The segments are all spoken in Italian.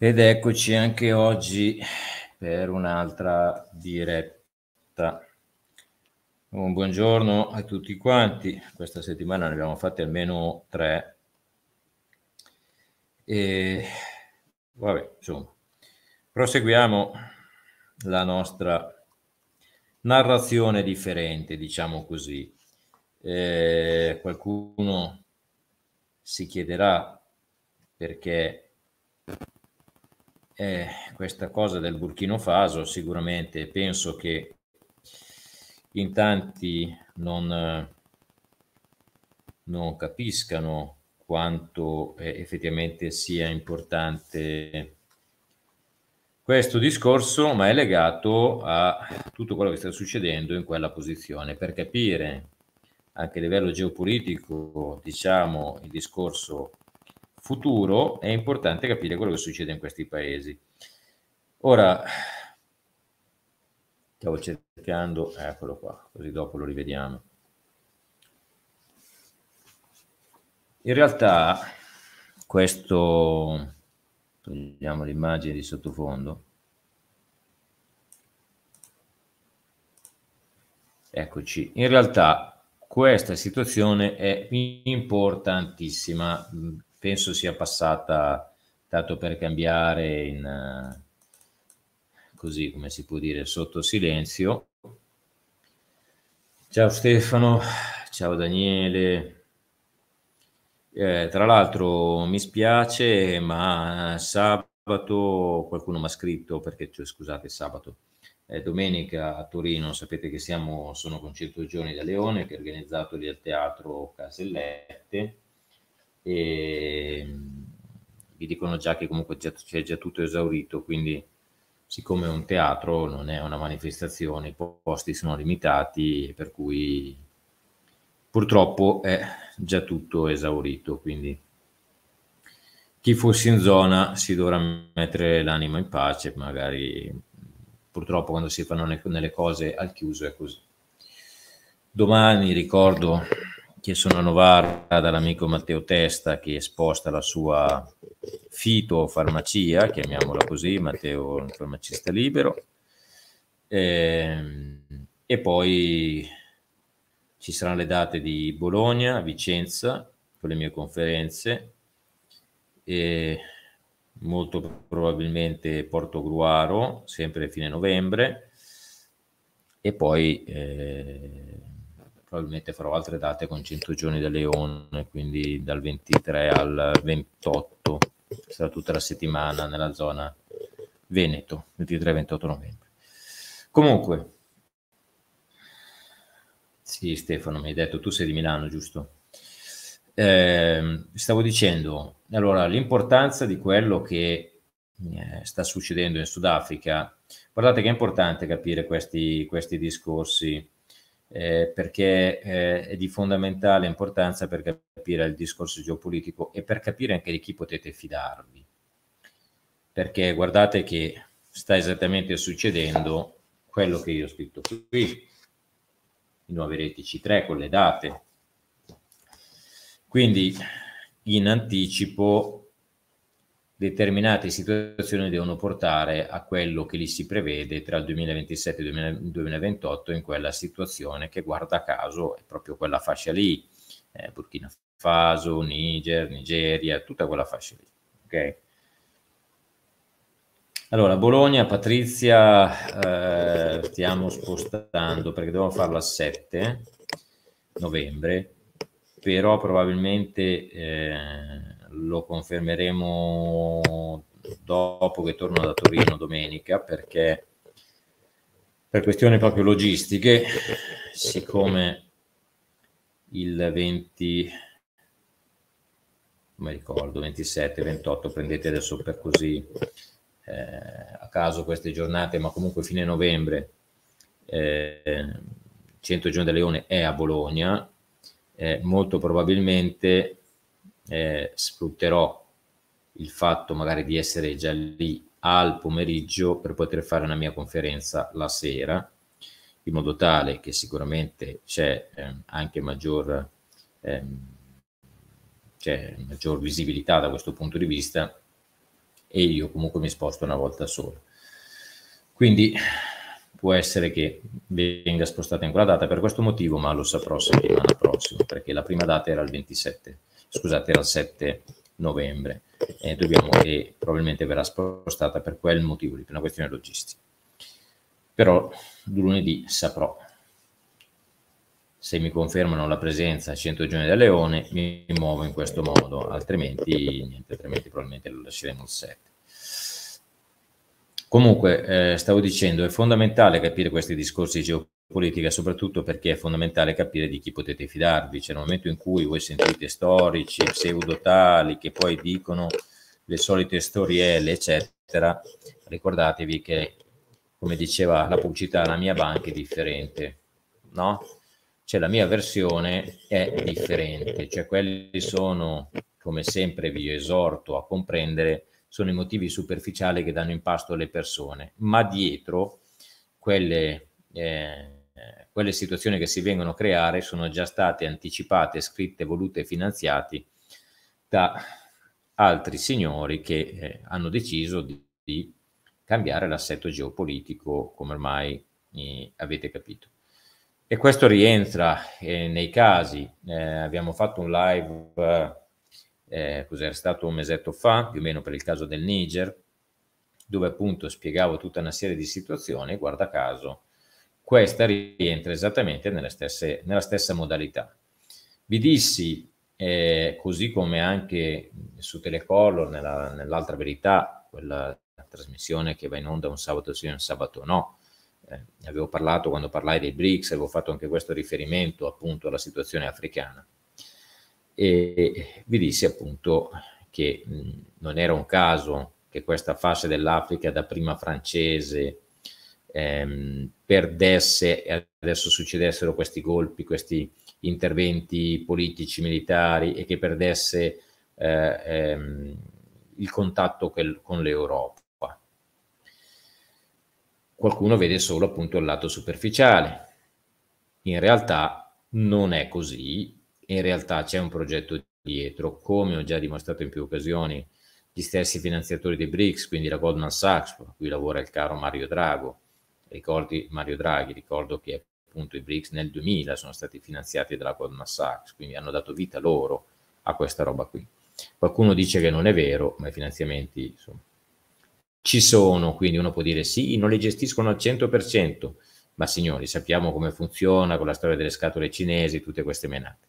Ed eccoci anche oggi per un'altra diretta. Un buongiorno a tutti quanti. Questa settimana ne abbiamo fatte almeno tre. E vabbè, insomma, proseguiamo la nostra narrazione differente, diciamo così. Eh, qualcuno si chiederà perché eh, questa cosa del Burkino Faso sicuramente penso che in tanti non, non capiscano quanto eh, effettivamente sia importante questo discorso, ma è legato a tutto quello che sta succedendo in quella posizione per capire anche a livello geopolitico, diciamo, il discorso futuro è importante capire quello che succede in questi paesi. Ora, stavo cercando, eccolo qua, così dopo lo rivediamo. In realtà questo, togliamo l'immagine di sottofondo, eccoci, in realtà questa situazione è importantissima penso sia passata tanto per cambiare in eh, così come si può dire sotto silenzio. Ciao Stefano, ciao Daniele. Eh, tra l'altro mi spiace, ma sabato qualcuno mi ha scritto perché cioè, scusate, sabato eh, domenica a Torino, sapete che siamo, sono concerto Giorni da Leone che è organizzato lì al teatro Casellette e ehm, vi dicono già che comunque c'è già, tutto esaurito, quindi siccome è un teatro non è una manifestazione, i posti sono limitati, per cui purtroppo è già tutto esaurito, quindi chi fosse in zona si dovrà mettere l'anima in pace, magari purtroppo quando si fanno le, nelle cose al chiuso è così. Domani ricordo sono a novara dall'amico Matteo Testa che esposta la sua fitofarmacia, chiamiamola così, Matteo è un farmacista libero. E, ehm, e poi ci saranno le date di Bologna, Vicenza, con le mie conferenze, e molto probabilmente Porto Gruaro, sempre fine novembre, e poi... Eh, probabilmente farò altre date con 100 giorni da Leone, quindi dal 23 al 28, sarà tutta la settimana nella zona Veneto, 23-28 novembre. Comunque, sì Stefano, mi hai detto, tu sei di Milano, giusto? Eh, stavo dicendo, allora, l'importanza di quello che eh, sta succedendo in Sudafrica, guardate che è importante capire questi, questi discorsi eh, perché eh, è di fondamentale importanza per capire il discorso geopolitico e per capire anche di chi potete fidarvi. Perché guardate che sta esattamente succedendo quello che io ho scritto qui, i nuovi reti c 3 con le date. Quindi in anticipo determinate situazioni devono portare a quello che lì si prevede tra il 2027 e il 2028 in quella situazione che guarda caso è proprio quella fascia lì, eh, Burkina Faso, Niger, Nigeria, tutta quella fascia lì. Okay? Allora, Bologna, Patrizia, eh, stiamo spostando perché devo farla a 7 novembre, però probabilmente... Eh, lo confermeremo dopo che torno da Torino domenica perché per questioni proprio logistiche, siccome il 20 mi ricordo 27 28 prendete adesso per così eh, a caso queste giornate ma comunque fine novembre eh, 100 giorni da leone è a Bologna eh, molto probabilmente eh, sfrutterò il fatto magari di essere già lì al pomeriggio per poter fare una mia conferenza la sera, in modo tale che sicuramente c'è eh, anche maggior, eh, c'è maggior visibilità da questo punto di vista e io comunque mi sposto una volta sola. Quindi può essere che venga spostata in quella data per questo motivo, ma lo saprò settimana prossima, perché la prima data era il 27 scusate, era il 7 novembre e, eh, dobbiamo, e probabilmente verrà spostata per quel motivo, per una questione logistica. Però lunedì saprò. Se mi confermano la presenza a 100 giorni da Leone, mi muovo in questo modo, altrimenti, niente, altrimenti probabilmente lo lasceremo il 7. Comunque, eh, stavo dicendo, è fondamentale capire questi discorsi geopolitici politica, soprattutto perché è fondamentale capire di chi potete fidarvi. Cioè, nel momento in cui voi sentite storici, pseudotali che poi dicono le solite storielle, eccetera, ricordatevi che, come diceva la pubblicità, la mia banca è differente, no? Cioè, la mia versione è differente, cioè quelli sono, come sempre vi esorto a comprendere, sono i motivi superficiali che danno impasto alle persone, ma dietro quelle eh, quelle situazioni che si vengono a creare sono già state anticipate, scritte, volute e finanziate da altri signori che eh, hanno deciso di, di cambiare l'assetto geopolitico, come ormai eh, avete capito. E questo rientra eh, nei casi, eh, abbiamo fatto un live, eh, eh, cos'era stato un mesetto fa, più o meno per il caso del Niger, dove appunto spiegavo tutta una serie di situazioni, guarda caso, questa rientra esattamente stesse, nella stessa modalità. Vi dissi, eh, così come anche su Telecolor, nella, nell'altra verità, quella trasmissione che va in onda un sabato sì e un sabato no, eh, avevo parlato quando parlai dei BRICS, avevo fatto anche questo riferimento appunto alla situazione africana. E vi dissi appunto che mh, non era un caso che questa fascia dell'Africa da prima francese, ehm, perdesse e adesso succedessero questi colpi, questi interventi politici, militari e che perdesse eh, ehm, il contatto quel, con l'Europa. Qualcuno vede solo appunto il lato superficiale. In realtà non è così, in realtà c'è un progetto dietro, come ho già dimostrato in più occasioni, gli stessi finanziatori dei BRICS, quindi la Goldman Sachs, per cui lavora il caro Mario Drago, ricordi Mario Draghi, ricordo che appunto i BRICS nel 2000 sono stati finanziati dalla Goldman Sachs, quindi hanno dato vita loro a questa roba qui. Qualcuno dice che non è vero, ma i finanziamenti insomma, ci sono, quindi uno può dire sì, non li gestiscono al 100%, ma signori, sappiamo come funziona con la storia delle scatole cinesi, tutte queste menate.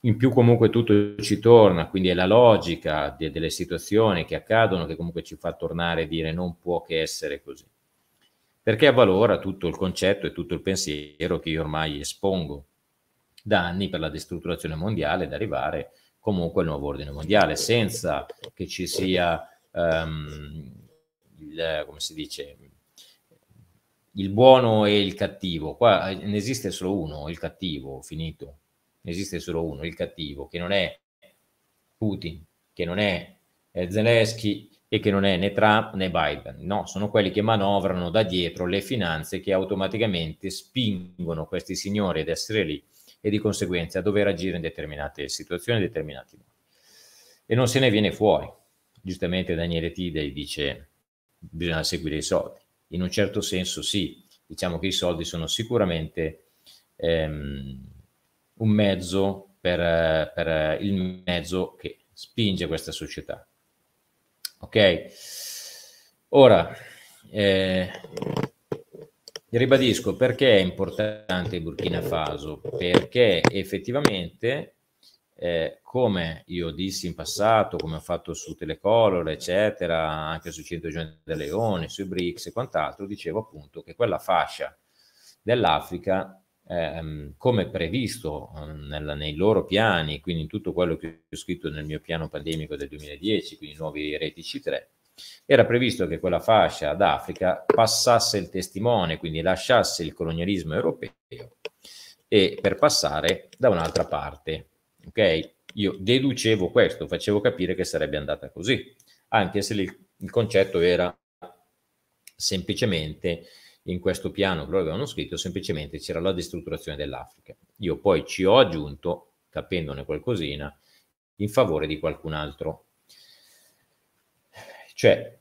In più comunque tutto ci torna, quindi è la logica de- delle situazioni che accadono che comunque ci fa tornare e dire non può che essere così perché avvalora tutto il concetto e tutto il pensiero che io ormai espongo da anni per la destrutturazione mondiale ed arrivare comunque al nuovo ordine mondiale, senza che ci sia, um, il, come si dice, il buono e il cattivo. Qua eh, ne esiste solo uno, il cattivo, finito. Ne esiste solo uno, il cattivo, che non è Putin, che non è Zelensky, e che non è né Trump né Biden, no, sono quelli che manovrano da dietro le finanze che automaticamente spingono questi signori ad essere lì e di conseguenza a dover agire in determinate situazioni, in determinati modi. E non se ne viene fuori. Giustamente Daniele Tidei dice bisogna seguire i soldi. In un certo senso sì, diciamo che i soldi sono sicuramente ehm, un mezzo per, per il mezzo che spinge questa società Ok? Ora, eh, ribadisco perché è importante il Burkina Faso, perché effettivamente eh, come io dissi in passato, come ho fatto su Telecolor, eccetera, anche su 100 giorni da Leone, sui BRICS e quant'altro, dicevo appunto che quella fascia dell'Africa ehm, come previsto ehm, nel, nei loro piani, quindi in tutto quello che ho scritto nel mio piano pandemico del 2010, quindi nuovi reti C3, era previsto che quella fascia d'Africa passasse il testimone, quindi lasciasse il colonialismo europeo e per passare da un'altra parte. Ok? Io deducevo questo, facevo capire che sarebbe andata così, anche se il, il concetto era semplicemente in questo piano che loro avevano scritto semplicemente c'era la destrutturazione dell'Africa. Io poi ci ho aggiunto, capendone qualcosina, in favore di qualcun altro. Cioè,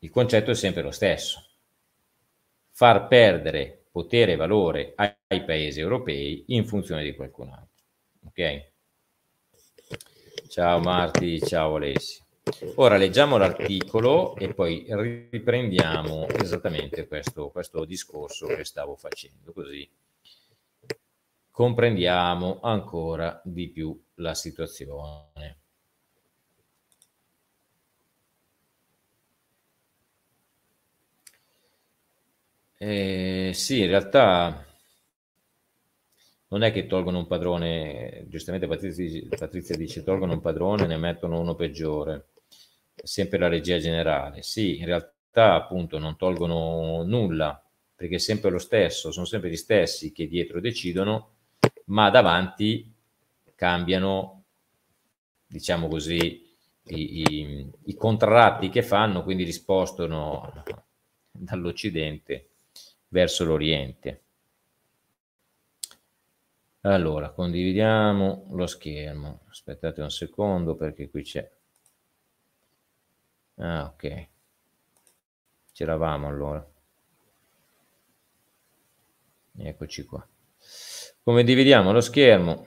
il concetto è sempre lo stesso. Far perdere potere e valore ai, ai paesi europei in funzione di qualcun altro. Ok? Ciao Marti, ciao Alessi. Ora leggiamo l'articolo e poi riprendiamo esattamente questo, questo discorso che stavo facendo, così comprendiamo ancora di più la situazione. Eh, sì, in realtà non è che tolgono un padrone, giustamente Patrizia, Patrizia dice tolgono un padrone e ne mettono uno peggiore sempre la regia generale. Sì, in realtà appunto non tolgono nulla perché è sempre lo stesso, sono sempre gli stessi che dietro decidono, ma davanti cambiano, diciamo così, i, i, i contratti che fanno, quindi li spostano dall'Occidente verso l'Oriente. Allora, condividiamo lo schermo. Aspettate un secondo perché qui c'è Ah, ok. C'eravamo allora. Eccoci qua. Come dividiamo lo schermo?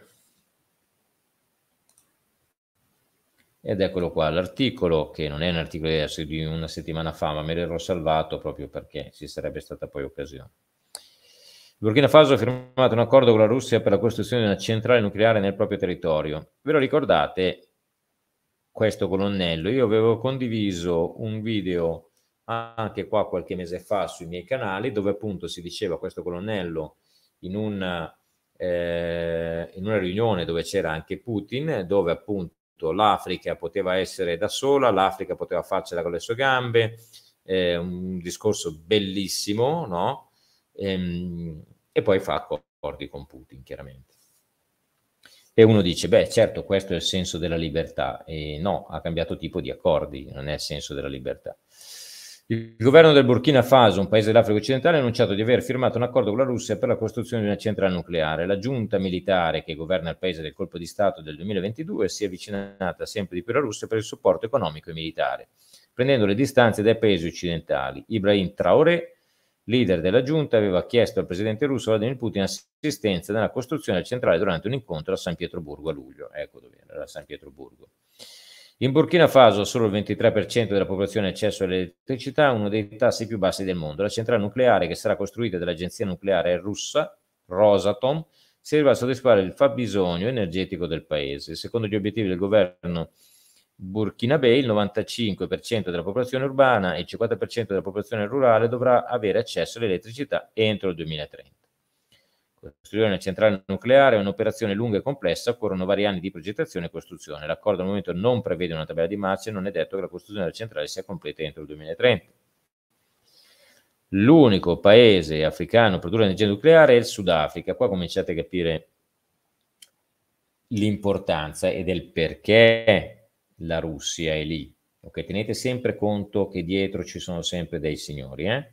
Ed eccolo qua, l'articolo, che non è un articolo diverso di una settimana fa, ma me l'ero salvato proprio perché ci sarebbe stata poi occasione. Il Burkina Faso ha firmato un accordo con la Russia per la costruzione di una centrale nucleare nel proprio territorio. Ve lo ricordate? questo colonnello. Io avevo condiviso un video anche qua qualche mese fa sui miei canali dove appunto si diceva questo colonnello in, un, eh, in una riunione dove c'era anche Putin, dove appunto l'Africa poteva essere da sola, l'Africa poteva farcela con le sue gambe, eh, un discorso bellissimo, no? E, ehm, e poi fa accordi con Putin, chiaramente. E uno dice, beh certo, questo è il senso della libertà. E no, ha cambiato tipo di accordi, non è il senso della libertà. Il governo del Burkina Faso, un paese dell'Africa occidentale, ha annunciato di aver firmato un accordo con la Russia per la costruzione di una centrale nucleare. La giunta militare che governa il paese del colpo di Stato del 2022 si è avvicinata sempre di più alla Russia per il supporto economico e militare, prendendo le distanze dai paesi occidentali. Ibrahim Traoré, leader della giunta, aveva chiesto al presidente russo Vladimir Putin assistenza nella costruzione della centrale durante un incontro a San Pietroburgo a luglio. Ecco dove era, San Pietroburgo. In Burkina Faso solo il 23% della popolazione ha accesso all'elettricità, uno dei tassi più bassi del mondo. La centrale nucleare che sarà costruita dall'agenzia nucleare russa Rosatom serve a soddisfare il fabbisogno energetico del paese. Secondo gli obiettivi del governo Burkina Bay il 95% della popolazione urbana e il 50% della popolazione rurale dovrà avere accesso all'elettricità entro il 2030. Costruire una centrale nucleare è un'operazione lunga e complessa, occorrono vari anni di progettazione e costruzione. L'accordo al momento non prevede una tabella di marcia e non è detto che la costruzione della centrale sia completa entro il 2030. L'unico paese africano a produrre energia nucleare è il Sudafrica. Qua cominciate a capire l'importanza e del perché la Russia è lì. Ok, tenete sempre conto che dietro ci sono sempre dei signori, eh?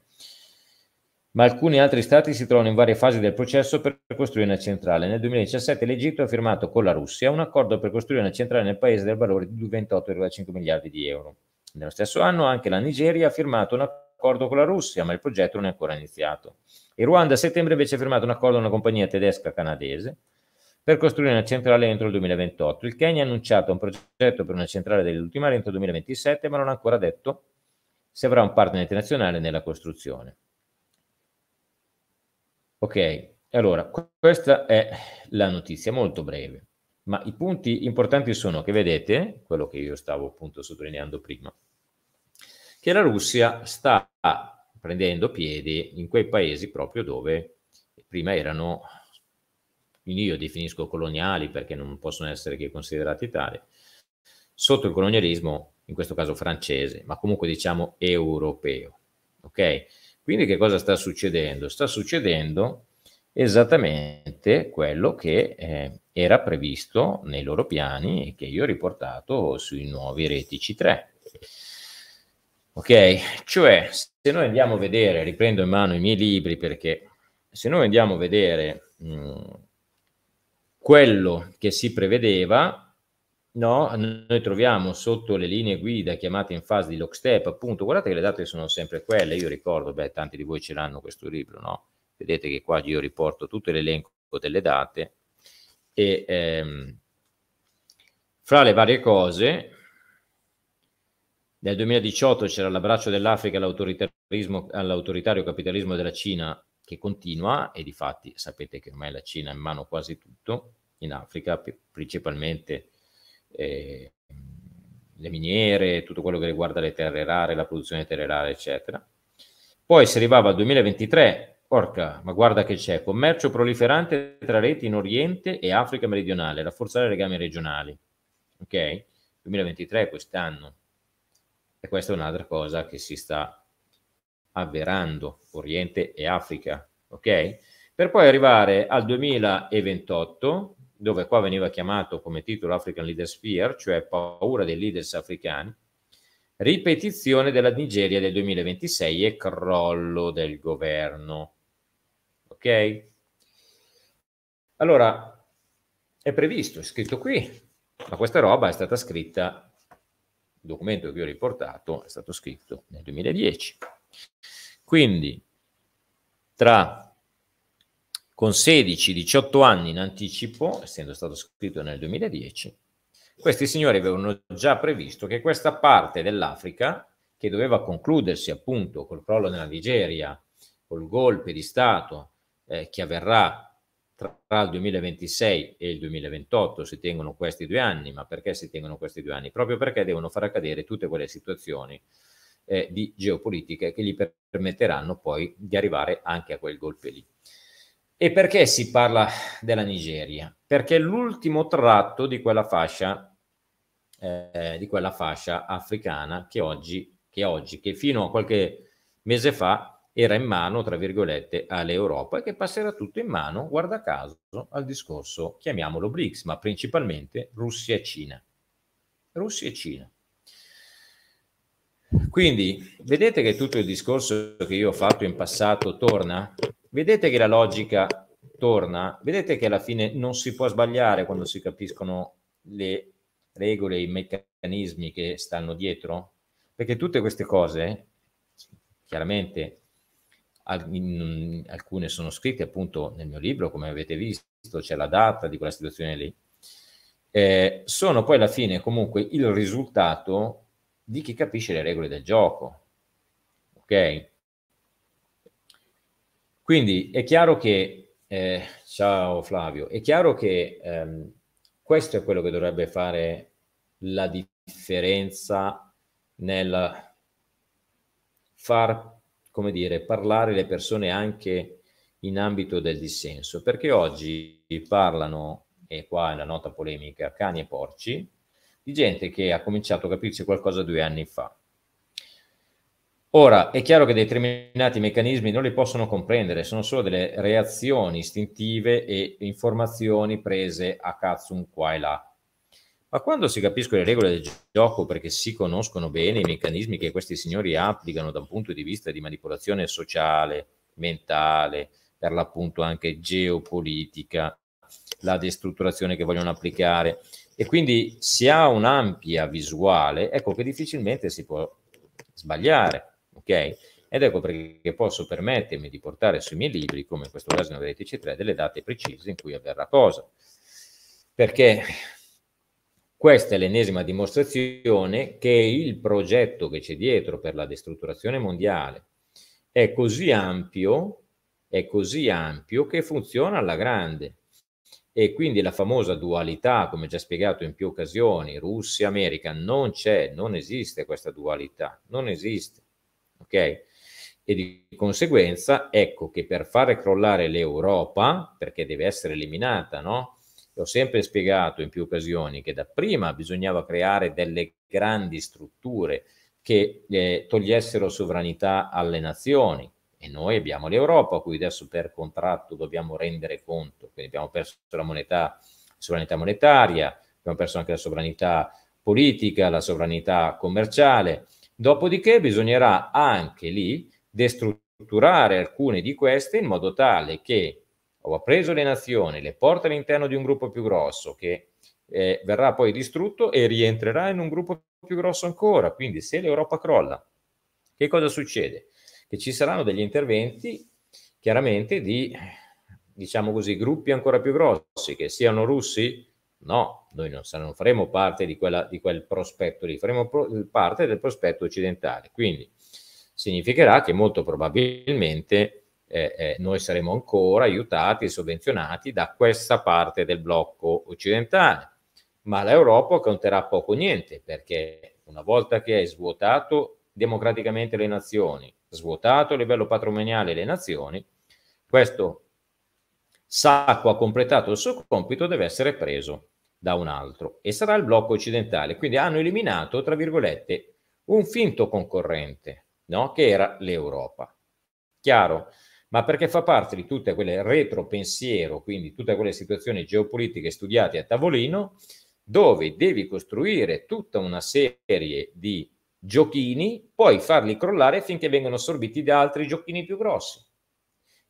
ma alcuni altri stati si trovano in varie fasi del processo per costruire una centrale. Nel 2017 l'Egitto ha firmato con la Russia un accordo per costruire una centrale nel paese del valore di 28,5 miliardi di euro. Nello stesso anno anche la Nigeria ha firmato un accordo con la Russia, ma il progetto non è ancora iniziato. Il Ruanda a settembre invece ha firmato un accordo con una compagnia tedesca-canadese per costruire una centrale entro il 2028. Il Kenya ha annunciato un progetto per una centrale dell'ultima entro il 2027, ma non ha ancora detto se avrà un partner internazionale nella costruzione. Ok, allora questa è la notizia molto breve, ma i punti importanti sono che vedete, quello che io stavo appunto sottolineando prima, che la Russia sta prendendo piede in quei paesi proprio dove prima erano quindi io definisco coloniali perché non possono essere che considerati tali, sotto il colonialismo, in questo caso francese, ma comunque diciamo europeo. Ok? Quindi che cosa sta succedendo? Sta succedendo esattamente quello che eh, era previsto nei loro piani e che io ho riportato sui nuovi reti c 3. Ok? Cioè, se noi andiamo a vedere, riprendo in mano i miei libri perché se noi andiamo a vedere mh, mm, quello che si prevedeva, no, noi troviamo sotto le linee guida chiamate in fase di lockstep, appunto, guardate che le date sono sempre quelle, io ricordo, beh, tanti di voi ce l'hanno questo libro, no? Vedete che qua io riporto tutto l'elenco delle date e ehm, fra le varie cose nel 2018 c'era l'abbraccio dell'Africa all'autoritarismo, all'autoritario capitalismo della Cina che continua e di fatti sapete che ormai la Cina ha in mano quasi tutto in Africa, principalmente eh, le miniere, tutto quello che riguarda le terre rare, la produzione di terre rare, eccetera. Poi si arrivava al 2023, porca, ma guarda che c'è, commercio proliferante tra reti in Oriente e Africa meridionale, rafforzare i legami regionali. Ok? 2023 quest'anno. E questa è un'altra cosa che si sta avverando, Oriente e Africa. Ok? Per poi arrivare al 2028 dove qua veniva chiamato come titolo African Leaders Fear, cioè paura dei leaders africani, ripetizione della Nigeria del 2026 e crollo del governo. Ok? Allora, è previsto, è scritto qui, ma questa roba è stata scritta, il documento che vi ho riportato è stato scritto nel 2010. Quindi, tra con 16-18 anni in anticipo, essendo stato scritto nel 2010, questi signori avevano già previsto che questa parte dell'Africa, che doveva concludersi appunto col crollo della Nigeria, col golpe di Stato eh, che avverrà tra il 2026 e il 2028 si tengono questi due anni, ma perché si tengono questi due anni? Proprio perché devono far accadere tutte quelle situazioni eh, di geopolitica che gli permetteranno poi di arrivare anche a quel golpe lì. E perché si parla della Nigeria? Perché è l'ultimo tratto di quella fascia, eh, di quella fascia africana che oggi, che oggi, che fino a qualche mese fa era in mano, tra virgolette, all'Europa e che passerà tutto in mano, guarda caso, al discorso, chiamiamolo BRICS, ma principalmente Russia e Cina. Russia e Cina. Quindi vedete che tutto il discorso che io ho fatto in passato torna? Vedete che la logica torna? Vedete che alla fine non si può sbagliare quando si capiscono le regole, i meccanismi che stanno dietro? Perché tutte queste cose, chiaramente, alcune sono scritte appunto nel mio libro, come avete visto, c'è la data di quella situazione lì, eh, sono poi alla fine comunque il risultato di chi capisce le regole del gioco. Ok? Quindi è chiaro che, eh, ciao Flavio, è chiaro che ehm, questo è quello che dovrebbe fare la differenza nel far, come dire, parlare le persone anche in ambito del dissenso, perché oggi parlano, e qua è la nota polemica, cani e porci, di gente che ha cominciato a capirci qualcosa due anni fa. Ora, è chiaro che determinati meccanismi non li possono comprendere, sono solo delle reazioni istintive e informazioni prese a cazzo un qua e là. Ma quando si capiscono le regole del gioco perché si conoscono bene i meccanismi che questi signori applicano da un punto di vista di manipolazione sociale, mentale, per l'appunto anche geopolitica, la destrutturazione che vogliono applicare, e quindi si ha un'ampia visuale, ecco che difficilmente si può sbagliare ok? Ed ecco perché posso permettermi di portare sui miei libri, come in questo caso in VTC3, delle date precise in cui avverrà cosa. Perché questa è l'ennesima dimostrazione che il progetto che c'è dietro per la destrutturazione mondiale è così ampio, è così ampio che funziona alla grande. E quindi la famosa dualità, come già spiegato in più occasioni, Russia-America, non c'è, non esiste questa dualità, non esiste ok? E di conseguenza ecco che per fare crollare l'Europa, perché deve essere eliminata, no? Ho sempre spiegato in più occasioni che dapprima bisognava creare delle grandi strutture che eh, togliessero sovranità alle nazioni, e noi abbiamo l'Europa a cui adesso per contratto dobbiamo rendere conto, quindi abbiamo perso la moneta, sovranità monetaria, abbiamo perso anche la sovranità politica, la sovranità commerciale Dopodiché bisognerà anche lì destrutturare alcune di queste in modo tale che ho preso le nazioni, le porto all'interno di un gruppo più grosso che eh, verrà poi distrutto e rientrerà in un gruppo più grosso ancora. Quindi se l'Europa crolla, che cosa succede? Che ci saranno degli interventi chiaramente di, diciamo così, gruppi ancora più grossi, che siano russi, No, noi non, non faremo parte di, quella, di, quel prospetto lì, faremo pro, parte del prospetto occidentale. Quindi significherà che molto probabilmente eh, eh, noi saremo ancora aiutati e sovvenzionati da questa parte del blocco occidentale. Ma l'Europa conterà poco o niente, perché una volta che hai svuotato democraticamente le nazioni, svuotato a livello patrimoniale le nazioni, questo Sacco ha completato il suo compito, deve essere preso da un altro e sarà il blocco occidentale. Quindi hanno eliminato, tra virgolette, un finto concorrente, no? che era l'Europa. Chiaro? Ma perché fa parte di tutte quelle retropensiero, quindi tutte quelle situazioni geopolitiche studiate a tavolino, dove devi costruire tutta una serie di giochini, poi farli crollare finché vengono assorbiti da altri giochini più grossi.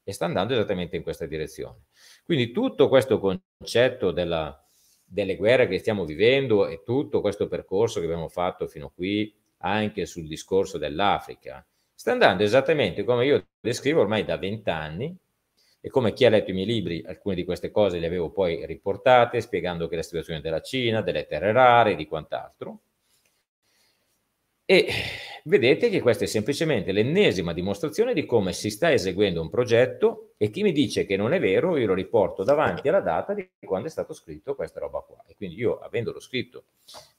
E sta andando esattamente in questa direzione. Quindi tutto questo concetto della, delle guerre che stiamo vivendo e tutto questo percorso che abbiamo fatto fino a qui anche sul discorso dell'Africa sta andando esattamente come io descrivo ormai da vent'anni e come chi ha letto i miei libri alcune di queste cose le avevo poi riportate spiegando che la situazione della Cina, delle terre rare e di quant'altro e vedete che questa è semplicemente l'ennesima dimostrazione di come si sta eseguendo un progetto e chi mi dice che non è vero, io lo riporto davanti alla data di quando è stato scritto questa roba qua. E quindi io, avendolo scritto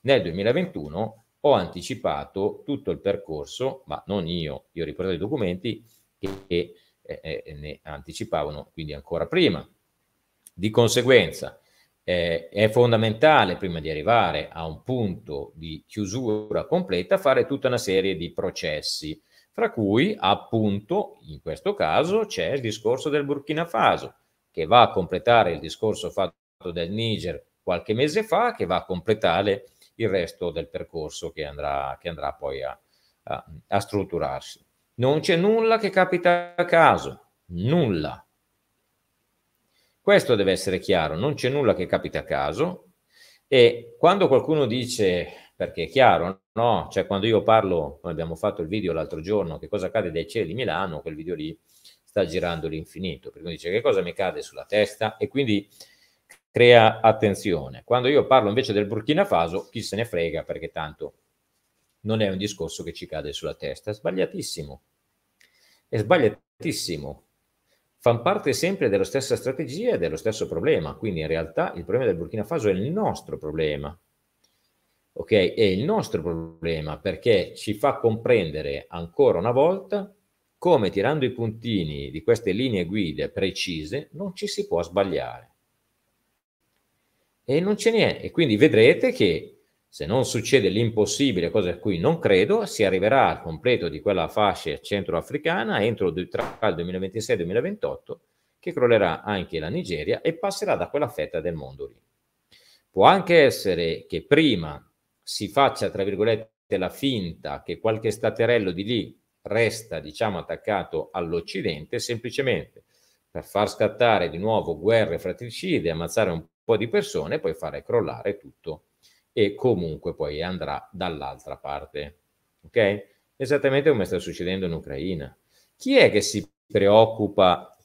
nel 2021, ho anticipato tutto il percorso, ma non io, io ho riportato i documenti che eh, eh, ne anticipavano quindi ancora prima. Di conseguenza, eh, è fondamentale, prima di arrivare a un punto di chiusura completa, fare tutta una serie di processi, fra cui appunto, in questo caso, c'è il discorso del Burkina Faso, che va a completare il discorso fatto del Niger qualche mese fa, che va a completare il resto del percorso che andrà, che andrà poi a, a, a strutturarsi. Non c'è nulla che capita a caso, nulla. Questo deve essere chiaro, non c'è nulla che capita a caso e quando qualcuno dice, perché è chiaro, no? Cioè quando io parlo, noi abbiamo fatto il video l'altro giorno, che cosa accade dai cieli di Milano, quel video lì sta girando l'infinito, perché dice che cosa mi cade sulla testa e quindi crea attenzione. Quando io parlo invece del Burkina Faso, chi se ne frega perché tanto non è un discorso che ci cade sulla testa, è sbagliatissimo. È sbagliatissimo fanno parte sempre della stessa strategia e dello stesso problema. Quindi in realtà il problema del Burkina Faso è il nostro problema. Ok? È il nostro problema perché ci fa comprendere ancora una volta come tirando i puntini di queste linee guida precise non ci si può sbagliare. E non ce n'è. E quindi vedrete che se non succede l'impossibile, cosa a cui non credo, si arriverà al completo di quella fascia centroafricana entro tra il 2026 e il 2028, che crollerà anche la Nigeria e passerà da quella fetta del mondo lì. Può anche essere che prima si faccia, tra virgolette, la finta che qualche staterello di lì resta, diciamo, attaccato all'Occidente, semplicemente per far scattare di nuovo guerre fratricide, ammazzare un po' di persone e poi fare crollare tutto e comunque poi andrà dall'altra parte. Ok? Esattamente come sta succedendo in Ucraina. Chi è che si preoccupa?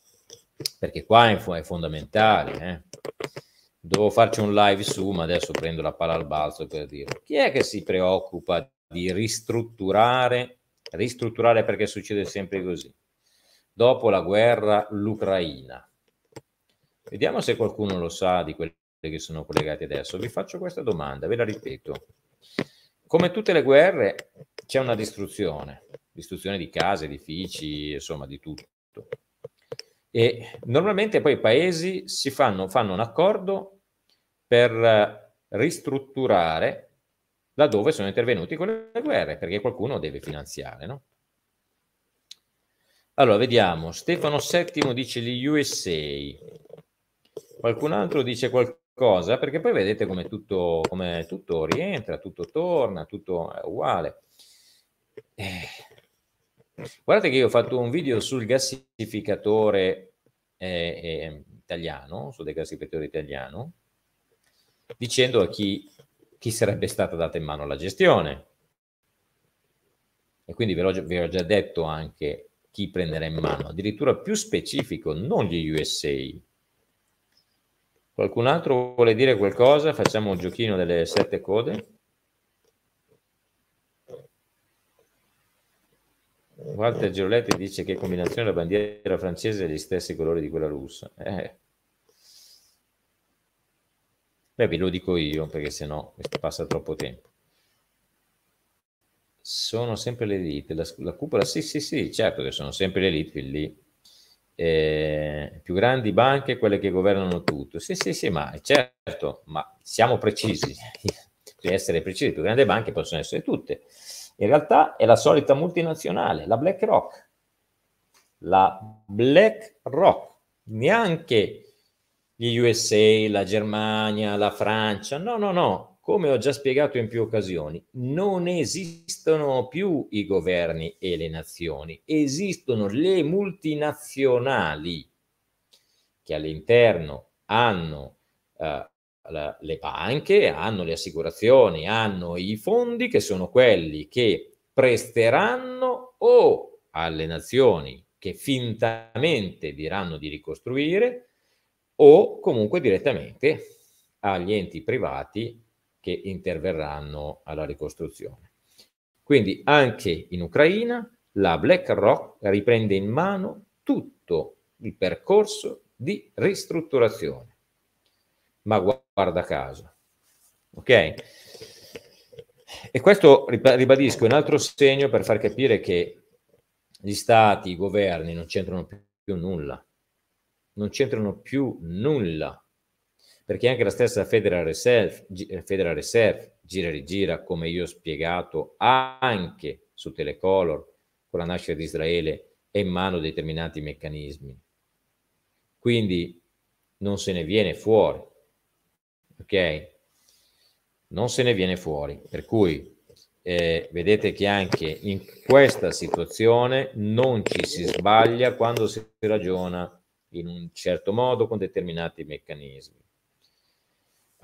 Perché qua è fondamentale. Eh? Dovevo farci un live su, ma adesso prendo la palla al balzo per dire. Chi è che si preoccupa di ristrutturare? Ristrutturare perché succede sempre così. Dopo la guerra, l'Ucraina. Vediamo se qualcuno lo sa di quelli che sono collegati adesso, vi faccio questa domanda, ve la ripeto. Come tutte le guerre c'è una distruzione, distruzione di case, edifici, insomma di tutto. E normalmente poi i paesi si fanno, fanno un accordo per ristrutturare laddove sono intervenuti con le guerre, perché qualcuno deve finanziare, no? Allora, vediamo. Stefano VII dice gli USA. Qualcun altro dice qualcosa cosa, perché poi vedete come tutto, come tutto rientra, tutto torna, tutto è uguale. Eh. Guardate che io ho fatto un video sul gasificatore eh, eh, italiano, sul degassificatore italiano, dicendo a chi, chi, sarebbe stata data in mano la gestione. E quindi ve l'ho, vi ho già detto anche chi prenderà in mano, addirittura più specifico, non gli USA, Qualcun altro vuole dire qualcosa? Facciamo un giochino delle sette code. Walter Giroletti dice che combinazione la bandiera francese ha gli stessi colori di quella russa. Eh. Beh, ve lo dico io perché sennò passa troppo tempo. Sono sempre le elite, la, la cupola, sì, sì, sì, certo che sono sempre le elite lì eh, più grandi banche, quelle che governano tutto. Sì, sì, sì, ma certo, ma siamo precisi. per essere precisi, le più grandi banche possono essere tutte. In realtà è la solita multinazionale, la BlackRock. La BlackRock, neanche gli USA, la Germania, la Francia, no, no, no, come ho già spiegato in più occasioni, non esistono più i governi e le nazioni, esistono le multinazionali che all'interno hanno eh, le banche, hanno le assicurazioni, hanno i fondi che sono quelli che presteranno o alle nazioni che fintamente diranno di ricostruire o comunque direttamente agli enti privati che interverranno alla ricostruzione. Quindi anche in Ucraina la BlackRock riprende in mano tutto il percorso di ristrutturazione. Ma guarda caso. Ok? E questo, ribadisco, è un altro segno per far capire che gli stati, i governi non c'entrano più nulla. Non c'entrano più nulla perché anche la stessa Federal Reserve, eh, Federal Reserve gira e rigira, come io ho spiegato anche su Telecolor, con la nascita di Israele, è in mano determinati meccanismi. Quindi non se ne viene fuori, ok? Non se ne viene fuori, per cui eh, vedete che anche in questa situazione non ci si sbaglia quando si ragiona in un certo modo con determinati meccanismi.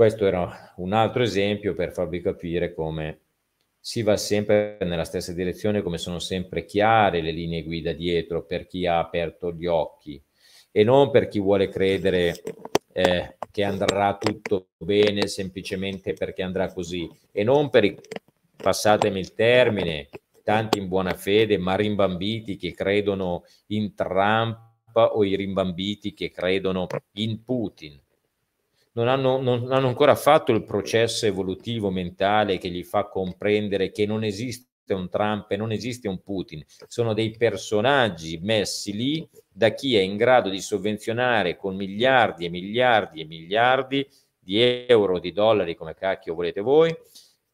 Questo era un altro esempio per farvi capire come si va sempre nella stessa direzione, come sono sempre chiare le linee guida dietro per chi ha aperto gli occhi e non per chi vuole credere eh, che andrà tutto bene semplicemente perché andrà così e non per i, passatemi il termine, tanti in buona fede ma rimbambiti che credono in Trump o i rimbambiti che credono in Putin non hanno, non hanno ancora fatto il processo evolutivo mentale che gli fa comprendere che non esiste un Trump e non esiste un Putin, sono dei personaggi messi lì da chi è in grado di sovvenzionare con miliardi e miliardi e miliardi di euro, di dollari, come cacchio volete voi,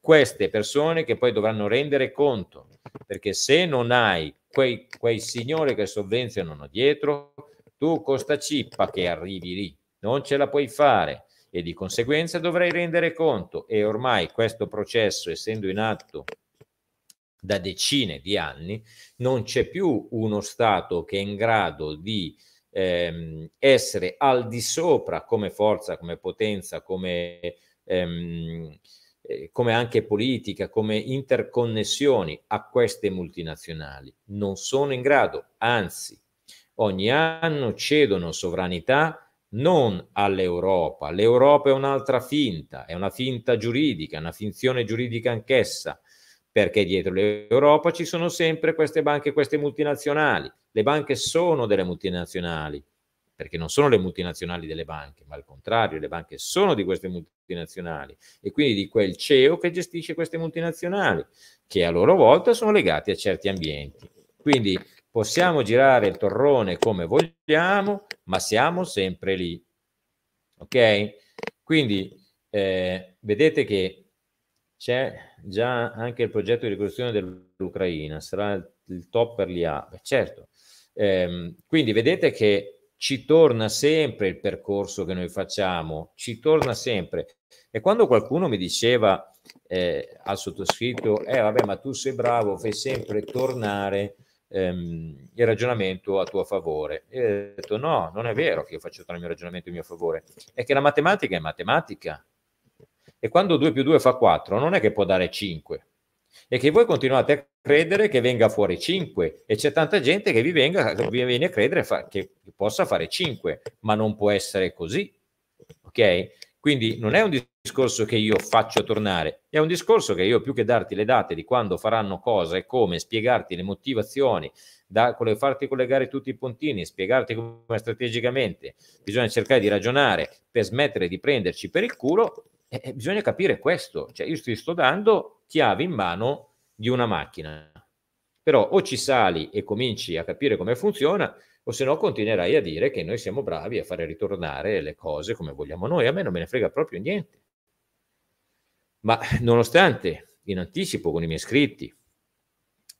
queste persone che poi dovranno rendere conto, perché se non hai quei, quei signori che sovvenzionano dietro, tu costa cippa che arrivi lì, non ce la puoi fare e di conseguenza dovrei rendere conto e ormai questo processo essendo in atto da decine di anni non c'è più uno Stato che è in grado di ehm, essere al di sopra come forza, come potenza, come, ehm, eh, come anche politica, come interconnessioni a queste multinazionali. Non sono in grado, anzi ogni anno cedono sovranità non all'Europa. L'Europa è un'altra finta, è una finta giuridica, una finzione giuridica anch'essa, perché dietro l'Europa ci sono sempre queste banche, queste multinazionali. Le banche sono delle multinazionali, perché non sono le multinazionali delle banche, ma al contrario, le banche sono di queste multinazionali e quindi di quel CEO che gestisce queste multinazionali, che a loro volta sono legati a certi ambienti. Quindi Possiamo girare il torrone come vogliamo, ma siamo sempre lì. Ok? Quindi eh, vedete che c'è già anche il progetto di ricostruzione dell'Ucraina, sarà il top per l'IA, certo. Eh, quindi vedete che ci torna sempre il percorso che noi facciamo, ci torna sempre. E quando qualcuno mi diceva eh, al sottoscritto, eh vabbè ma tu sei bravo, fai sempre tornare ehm, il ragionamento a tuo favore. E ho detto no, non è vero che io faccio tutto il mio ragionamento a mio favore, è che la matematica è matematica. E quando 2 più 2 fa 4, non è che può dare 5. E che voi continuate a credere che venga fuori 5 e c'è tanta gente che vi, venga, vi viene a credere fa, che possa fare 5, ma non può essere così. Ok? Quindi non è un discorso che io faccio tornare, è un discorso che io più che darti le date di quando faranno cosa e come, spiegarti le motivazioni, da, farti collegare tutti i puntini, spiegarti come strategicamente bisogna cercare di ragionare per smettere di prenderci per il culo, eh, bisogna capire questo. Cioè io ti sto dando chiavi in mano di una macchina, però o ci sali e cominci a capire come funziona, o se no continuerai a dire che noi siamo bravi a fare ritornare le cose come vogliamo noi. A me non me ne frega proprio niente. Ma eh, nonostante in anticipo con i miei scritti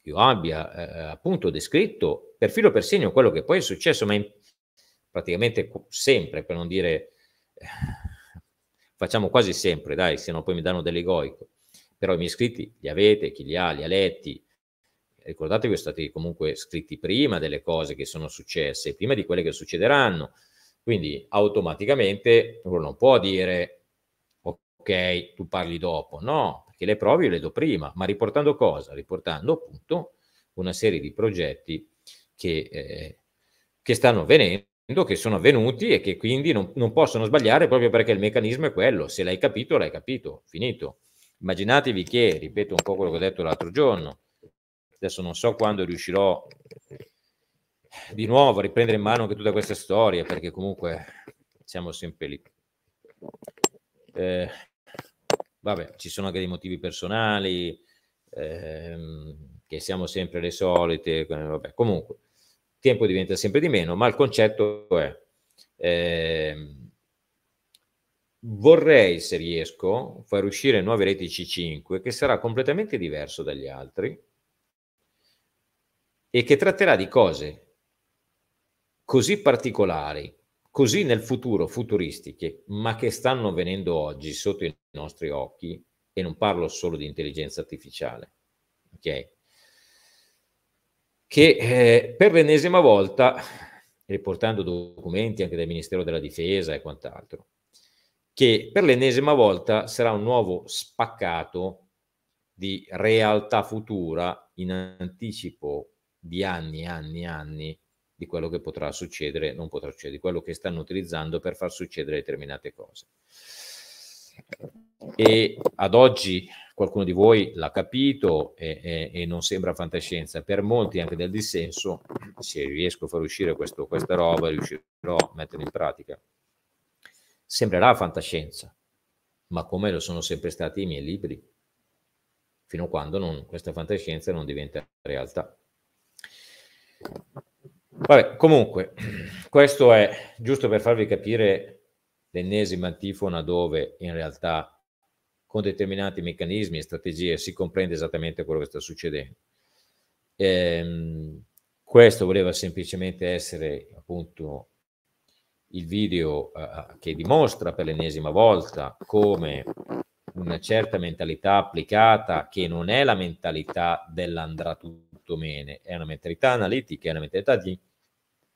io abbia eh, appunto descritto per filo per segno quello che poi è successo, ma in, praticamente sempre, per non dire eh, facciamo quasi sempre, dai, se no poi mi danno dell'egoico, però i miei scritti li avete, chi li ha, li ha letti, ricordatevi che sono stati comunque scritti prima delle cose che sono successe, prima di quelle che succederanno. Quindi automaticamente uno non può dire ok, tu parli dopo, no, perché le prove io le do prima, ma riportando cosa? Riportando appunto una serie di progetti che, eh, che stanno avvenendo che sono avvenuti e che quindi non, non, possono sbagliare proprio perché il meccanismo è quello. Se l'hai capito, l'hai capito, finito. Immaginatevi che, ripeto un po' quello che ho detto l'altro giorno, Adesso non so quando riuscirò di nuovo a riprendere in mano anche tutta questa storia, perché comunque siamo sempre lì. Eh, vabbè, ci sono anche dei motivi personali, ehm, che siamo sempre le solite, eh, vabbè, comunque il tempo diventa sempre di meno, ma il concetto è, ehm, vorrei, se riesco, far uscire nuove reti C5, che sarà completamente diverso dagli altri, e che tratterà di cose così particolari, così nel futuro futuristiche, ma che stanno venendo oggi sotto i nostri occhi, e non parlo solo di intelligenza artificiale, ok? Che eh, per l'ennesima volta, riportando documenti anche del Ministero della Difesa e quant'altro, che per l'ennesima volta sarà un nuovo spaccato di realtà futura in anticipo di anni e anni e anni di quello che potrà succedere, non potrà succedere, di quello che stanno utilizzando per far succedere determinate cose. E ad oggi qualcuno di voi l'ha capito e, e, e non sembra fantascienza, per molti anche del dissenso, se riesco a far uscire questo, questa roba, riuscirò a metterla in pratica. Sembrerà fantascienza, ma come lo sono sempre stati i miei libri, fino a quando non, questa fantascienza non diventa realtà. Vabbè, comunque, questo è giusto per farvi capire l'ennesima antifona dove in realtà con determinati meccanismi e strategie si comprende esattamente quello che sta succedendo. Ehm, questo voleva semplicemente essere appunto il video eh, che dimostra per l'ennesima volta come una certa mentalità applicata, che non è la mentalità dell'andratura, molto bene. È una mentalità analitica, è una mentalità di,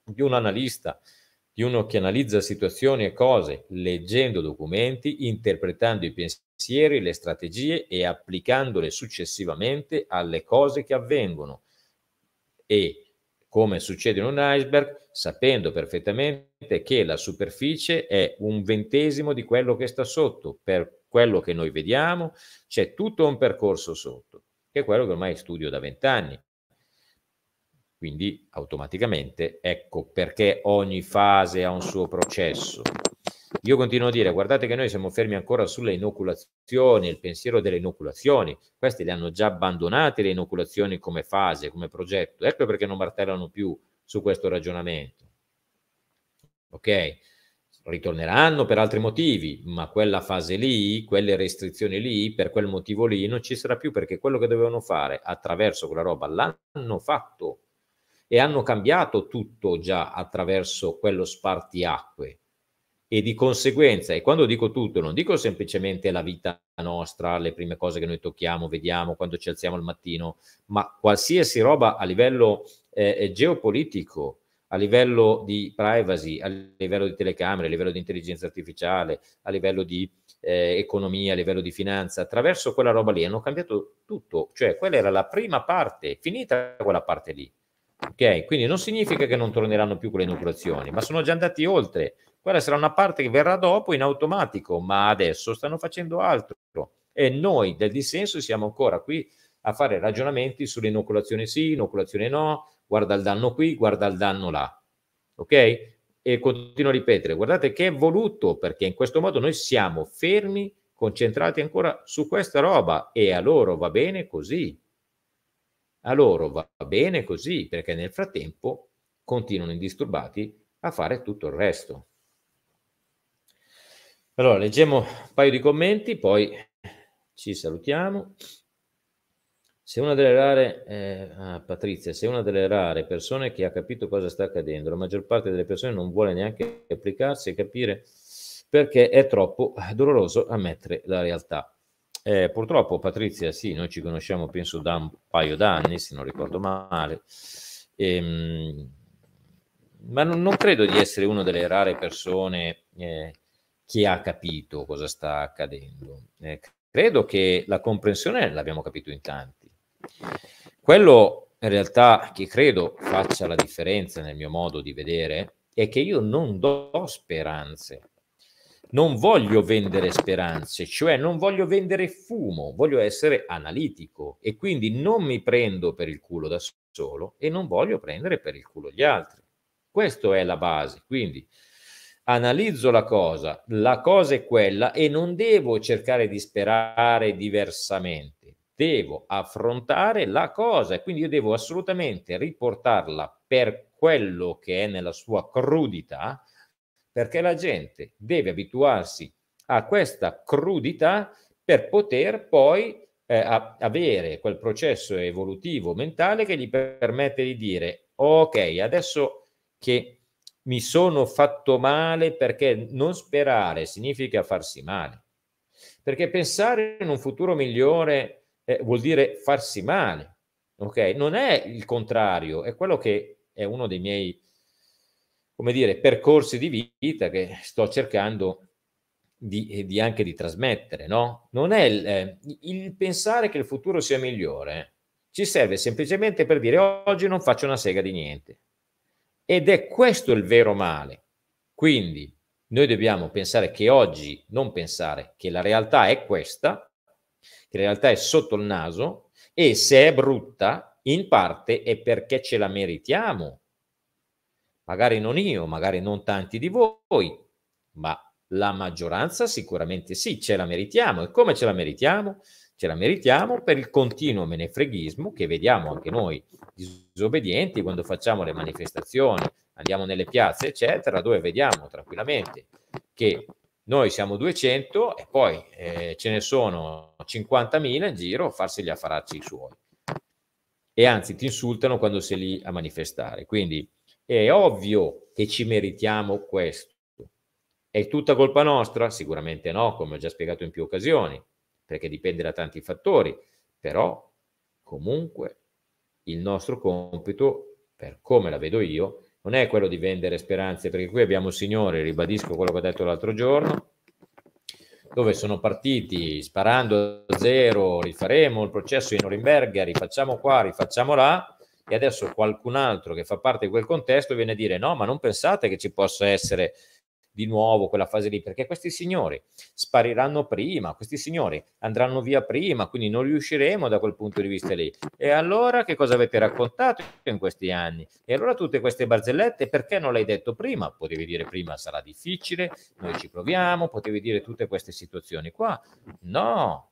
di un analista, di uno che analizza situazioni e cose, leggendo documenti, interpretando i pensieri, le strategie e applicandole successivamente alle cose che avvengono. E come succede in un iceberg, sapendo perfettamente che la superficie è un ventesimo di quello che sta sotto. Per quello che noi vediamo c'è tutto un percorso sotto, che è quello che ormai studio da vent'anni. Quindi automaticamente ecco perché ogni fase ha un suo processo. Io continuo a dire, guardate che noi siamo fermi ancora sulle inoculazioni, il pensiero delle inoculazioni. Queste le hanno già abbandonate le inoculazioni come fase, come progetto. Ecco perché non martellano più su questo ragionamento. Ok? Ritorneranno per altri motivi, ma quella fase lì, quelle restrizioni lì, per quel motivo lì non ci sarà più perché quello che dovevano fare attraverso quella roba l'hanno fatto e hanno cambiato tutto già attraverso quello spartiacque e di conseguenza, e quando dico tutto, non dico semplicemente la vita nostra, le prime cose che noi tocchiamo, vediamo quando ci alziamo al mattino, ma qualsiasi roba a livello eh, eh, geopolitico, a livello di privacy, a livello di telecamere, a livello di intelligenza artificiale, a livello di eh, economia, a livello di finanza, attraverso quella roba lì hanno cambiato tutto, cioè quella era la prima parte, finita quella parte lì. Ok, quindi non significa che non torneranno più con le inoculazioni, ma sono già andati oltre. Quella sarà una parte che verrà dopo in automatico, ma adesso stanno facendo altro. E noi del dissenso siamo ancora qui a fare ragionamenti sull'inoculazione sì, inoculazione no, guarda il danno qui, guarda il danno là. Ok? E continuo a ripetere, guardate che è voluto perché in questo modo noi siamo fermi, concentrati ancora su questa roba e a loro va bene così. A loro va bene così perché nel frattempo continuano indisturbati a fare tutto il resto. Allora, leggiamo un paio di commenti, poi ci salutiamo. Se una delle rare, eh, ah, Patrizia, se una delle rare persone che ha capito cosa sta accadendo, la maggior parte delle persone non vuole neanche applicarsi e capire perché è troppo doloroso ammettere la realtà. Eh, purtroppo Patrizia, sì, noi ci conosciamo penso da un paio d'anni, se non ricordo male, e, ehm, ma non, non, credo di essere una delle rare persone eh, che ha capito cosa sta accadendo. Eh, credo che la comprensione l'abbiamo capito in tanti. Quello in realtà che credo faccia la differenza nel mio modo di vedere è che io non do speranze non voglio vendere speranze, cioè non voglio vendere fumo, voglio essere analitico e quindi non mi prendo per il culo da solo e non voglio prendere per il culo gli altri. Questa è la base, quindi analizzo la cosa, la cosa è quella e non devo cercare di sperare diversamente, devo affrontare la cosa e quindi io devo assolutamente riportarla per quello che è nella sua crudità, perché la gente deve abituarsi a questa crudità per poter poi eh, avere quel processo evolutivo mentale che gli permette di dire ok, adesso che mi sono fatto male perché non sperare significa farsi male. Perché pensare in un futuro migliore eh, vuol dire farsi male, ok? Non è il contrario, è quello che è uno dei miei come dire, percorsi di vita che sto cercando di, eh, di anche di trasmettere, no? Non è il, eh, il pensare che il futuro sia migliore, ci serve semplicemente per dire oggi non faccio una sega di niente. Ed è questo il vero male. Quindi noi dobbiamo pensare che oggi, non pensare che la realtà è questa, che la realtà è sotto il naso e se è brutta, in parte è perché ce la meritiamo magari non io, magari non tanti di voi, ma la maggioranza sicuramente sì, ce la meritiamo. E come ce la meritiamo? Ce la meritiamo per il continuo menefreghismo che vediamo anche noi disobbedienti quando facciamo le manifestazioni, andiamo nelle piazze, eccetera, dove vediamo tranquillamente che noi siamo 200 e poi eh, ce ne sono 50.000 in giro a farsi gli affaracci suoi. E anzi ti insultano quando sei lì a manifestare. Quindi è ovvio che ci meritiamo questo. È tutta colpa nostra? Sicuramente no, come ho già spiegato in più occasioni, perché dipende da tanti fattori, però comunque il nostro compito, per come la vedo io, non è quello di vendere speranze, perché qui abbiamo il Signore, ribadisco quello che ho detto l'altro giorno, dove sono partiti sparando a zero, rifaremo il processo di Norimberga, rifacciamo qua, rifacciamo là, e adesso qualcun altro che fa parte di quel contesto viene a dire no, ma non pensate che ci possa essere di nuovo quella fase lì, perché questi signori spariranno prima, questi signori andranno via prima, quindi non riusciremo da quel punto di vista lì. E allora che cosa avete raccontato in questi anni? E allora tutte queste barzellette, perché non l'hai detto prima? Potevi dire prima sarà difficile, noi ci proviamo, potevi dire tutte queste situazioni qua. No.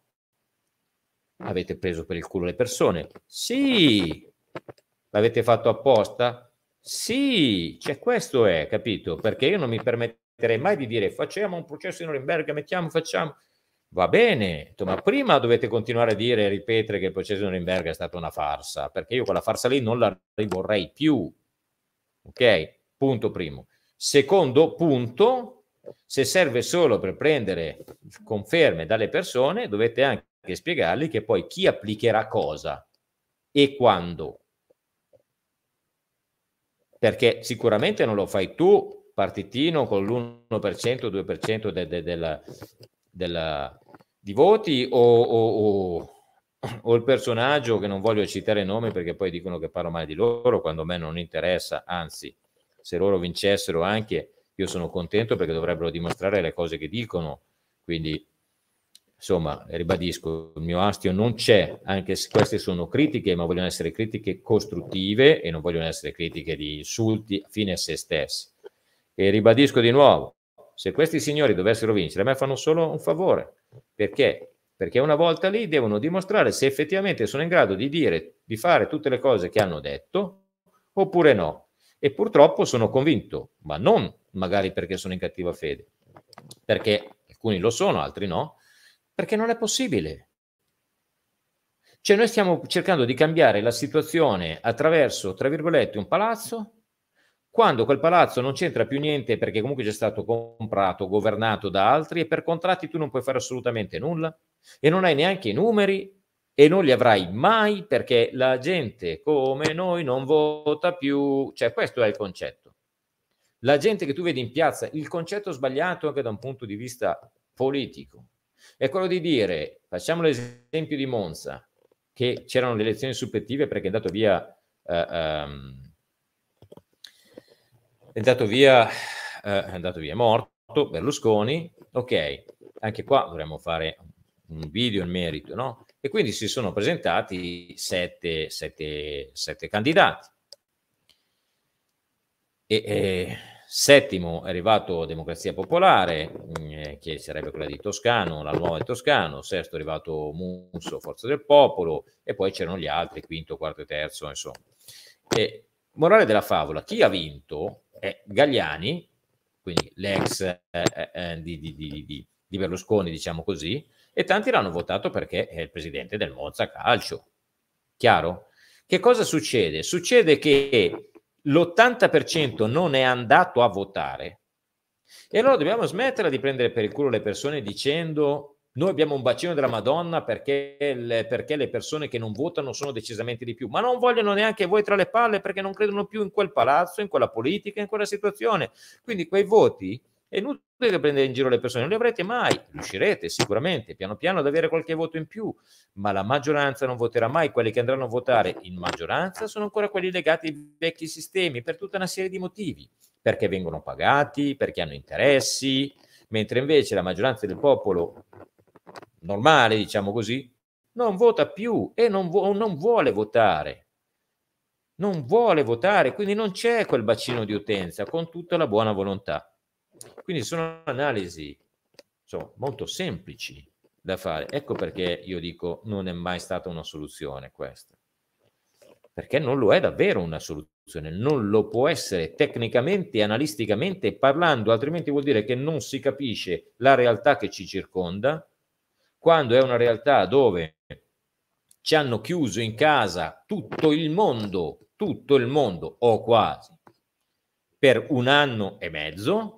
Avete preso per il culo le persone? Sì. L'avete fatto apposta? Sì, cioè questo è, capito? Perché io non mi permetterei mai di dire facciamo un processo di Norimberga, mettiamo, facciamo. Va bene, ma prima dovete continuare a dire e ripetere che il processo di Norimberga è stata una farsa, perché io quella farsa lì non la rivorrei più. Ok? Punto primo. Secondo punto, se serve solo per prendere conferme dalle persone, dovete anche spiegargli che poi chi applicherà cosa e quando perché sicuramente non lo fai tu partitino con l'1%, 2% de, de, della, della, di voti o, o, o, o, il personaggio che non voglio citare nomi perché poi dicono che parlo male di loro quando a me non interessa, anzi se loro vincessero anche io sono contento perché dovrebbero dimostrare le cose che dicono, quindi Insomma, ribadisco, il mio astio non c'è, anche se queste sono critiche, ma vogliono essere critiche costruttive e non vogliono essere critiche di insulti fine a se stessi. E ribadisco di nuovo, se questi signori dovessero vincere, a me fanno solo un favore. Perché? Perché una volta lì devono dimostrare se effettivamente sono in grado di dire, di fare tutte le cose che hanno detto oppure no. E purtroppo sono convinto, ma non magari perché sono in cattiva fede, perché alcuni lo sono, altri no, perché non è possibile. Cioè noi stiamo cercando di cambiare la situazione attraverso, tra virgolette, un palazzo, quando quel palazzo non c'entra più niente perché comunque c'è stato comprato, governato da altri e per contratti tu non puoi fare assolutamente nulla e non hai neanche i numeri e non li avrai mai perché la gente come noi non vota più, cioè questo è il concetto. La gente che tu vedi in piazza, il concetto sbagliato anche da un punto di vista politico, è quello di dire, facciamo l'esempio di Monza, che c'erano le elezioni supplettive perché è andato via, eh, um, è andato via, eh, è andato via morto Berlusconi, ok, anche qua dovremmo fare un video in merito, no? E quindi si sono presentati sette, sette, sette candidati. E, e eh, Settimo è arrivato Democrazia Popolare, mm, eh, che sarebbe quella di Toscano, la nuova di Toscano. Sesto è arrivato Musso, Forza del Popolo, e poi c'erano gli altri, quinto, quarto e terzo, insomma. E, morale della favola, chi ha vinto è Gagliani, quindi l'ex eh, eh, eh di, di, di, di, Berlusconi, diciamo così, e tanti l'hanno votato perché è il presidente del Monza Calcio. Chiaro? Che cosa succede? Succede che l'80% non è andato a votare. E allora dobbiamo smetterla di prendere per il culo le persone dicendo noi abbiamo un bacino della Madonna perché le, perché le, persone che non votano sono decisamente di più, ma non vogliono neanche voi tra le palle perché non credono più in quel palazzo, in quella politica, in quella situazione. Quindi quei voti è inutile che prendere in giro le persone, non le avrete mai, riuscirete sicuramente piano piano ad avere qualche voto in più, ma la maggioranza non voterà mai, quelli che andranno a votare in maggioranza sono ancora quelli legati ai vecchi sistemi per tutta una serie di motivi, perché vengono pagati, perché hanno interessi, mentre invece la maggioranza del popolo normale, diciamo così, non vota più e non, vu- non vuole votare non vuole votare, quindi non c'è quel bacino di utenza con tutta la buona volontà. Quindi sono analisi insomma, molto semplici da fare. Ecco perché io dico non è mai stata una soluzione questa. Perché non lo è davvero una soluzione, non lo può essere tecnicamente, analisticamente parlando, altrimenti vuol dire che non si capisce la realtà che ci circonda, quando è una realtà dove ci hanno chiuso in casa tutto il mondo, tutto il mondo o quasi, per un anno e mezzo,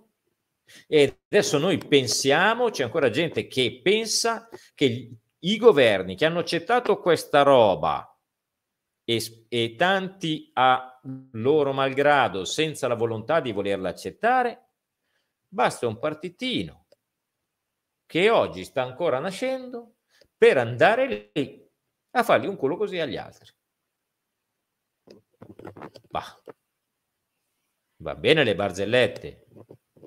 e adesso noi pensiamo, c'è ancora gente che pensa che i governi che hanno accettato questa roba e, e tanti a loro malgrado, senza la volontà di volerla accettare, basta un partitino che oggi sta ancora nascendo per andare lì a fargli un culo così agli altri. Bah. Va bene le barzellette,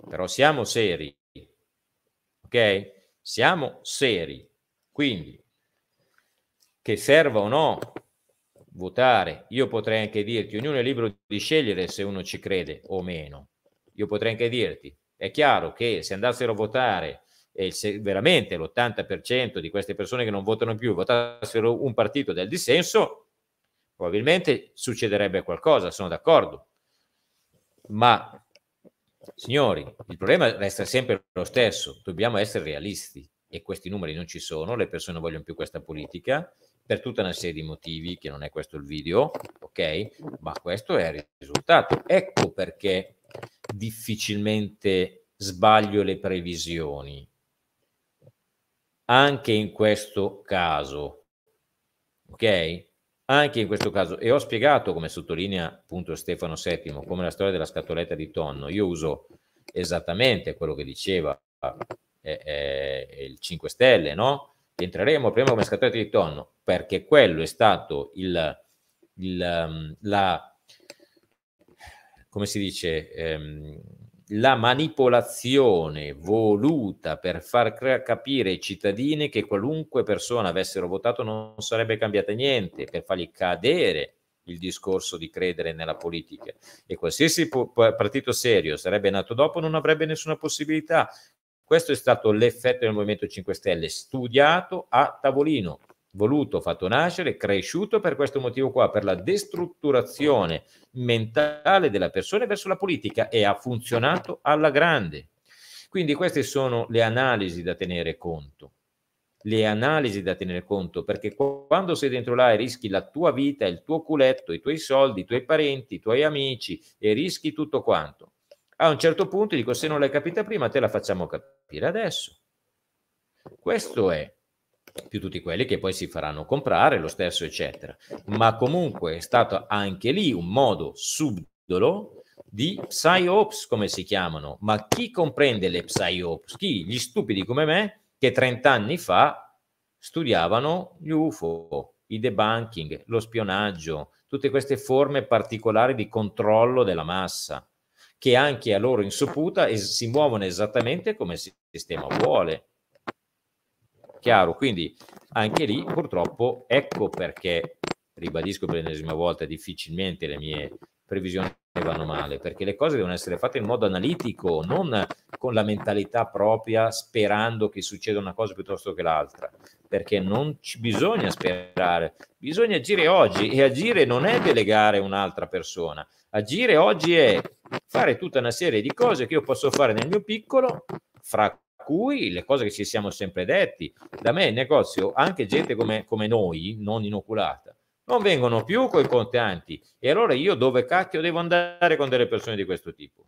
però siamo seri, ok? Siamo seri, quindi che serva o no votare, io potrei anche dirti, ognuno è libero di scegliere se uno ci crede o meno, io potrei anche dirti, è chiaro che se andassero a votare e se veramente l'80% di queste persone che non votano più votassero un partito del dissenso, probabilmente succederebbe qualcosa, sono d'accordo. Ma Signori, il problema resta sempre lo stesso, dobbiamo essere realisti e questi numeri non ci sono, le persone vogliono più questa politica per tutta una serie di motivi, che non è questo il video, ok? Ma questo è il risultato. Ecco perché difficilmente sbaglio le previsioni, anche in questo caso, ok? anche in questo caso. E ho spiegato, come sottolinea appunto Stefano VII, come la storia della scatoletta di tonno. Io uso esattamente quello che diceva eh, eh, il 5 Stelle, no? Entreremo prima come scatoletta di tonno, perché quello è stato il, il um, la, come si dice, ehm, la manipolazione voluta per far capire ai cittadini che qualunque persona avessero votato non sarebbe cambiata niente, per fargli cadere il discorso di credere nella politica e qualsiasi partito serio sarebbe nato dopo non avrebbe nessuna possibilità. Questo è stato l'effetto del Movimento 5 Stelle, studiato a tavolino, voluto, fatto nascere, cresciuto per questo motivo qua, per la destrutturazione mentale della persona verso la politica e ha funzionato alla grande. Quindi queste sono le analisi da tenere conto. Le analisi da tenere conto, perché quando sei dentro là e rischi la tua vita, il tuo culetto, i tuoi soldi, i tuoi parenti, i tuoi amici e rischi tutto quanto. A un certo punto dico, se non l'hai capita prima, te la facciamo capire adesso. Questo è più tutti quelli che poi si faranno comprare lo stesso, eccetera. Ma comunque è stato anche lì un modo subdolo di psyops, come si chiamano. Ma chi comprende le psyops? Chi? Gli stupidi come me che 30 anni fa studiavano gli UFO, i debunking, lo spionaggio, tutte queste forme particolari di controllo della massa, che anche a loro insoputa es- si muovono esattamente come il sistema vuole chiaro? Quindi anche lì purtroppo ecco perché, ribadisco per l'ennesima volta, difficilmente le mie previsioni vanno male, perché le cose devono essere fatte in modo analitico, non con la mentalità propria sperando che succeda una cosa piuttosto che l'altra, perché non ci bisogna sperare, bisogna agire oggi e agire non è delegare un'altra persona, agire oggi è fare tutta una serie di cose che io posso fare nel mio piccolo, fra cui le cose che ci siamo sempre detti, da me in negozio anche gente come, come noi, non inoculata, non vengono più coi contanti. E allora io dove cacchio devo andare con delle persone di questo tipo?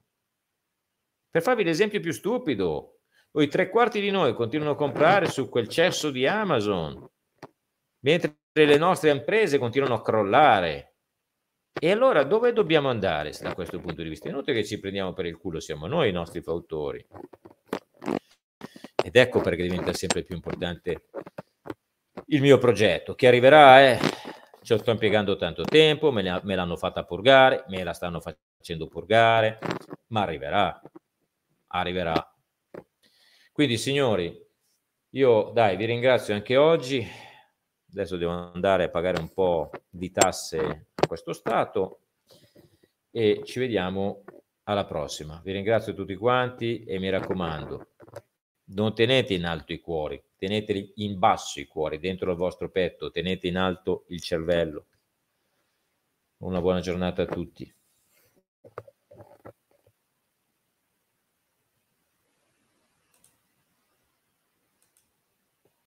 Per farvi l'esempio più stupido, i tre quarti di noi continuano a comprare su quel cesso di Amazon, mentre le nostre imprese continuano a crollare. E allora dove dobbiamo andare da questo punto di vista? È inutile che ci prendiamo per il culo, siamo noi i nostri fautori. Ed ecco perché diventa sempre più importante il mio progetto, che arriverà, eh, ce lo sto impiegando tanto tempo, me, la, me l'hanno fatta purgare, me la stanno facendo purgare, ma arriverà, arriverà. Quindi signori, io dai, vi ringrazio anche oggi, adesso devo andare a pagare un po' di tasse a questo Stato e ci vediamo alla prossima. Vi ringrazio tutti quanti e mi raccomando, non tenete in alto i cuori, teneteli in basso i cuori, dentro il vostro petto, tenete in alto il cervello. Una buona giornata a tutti.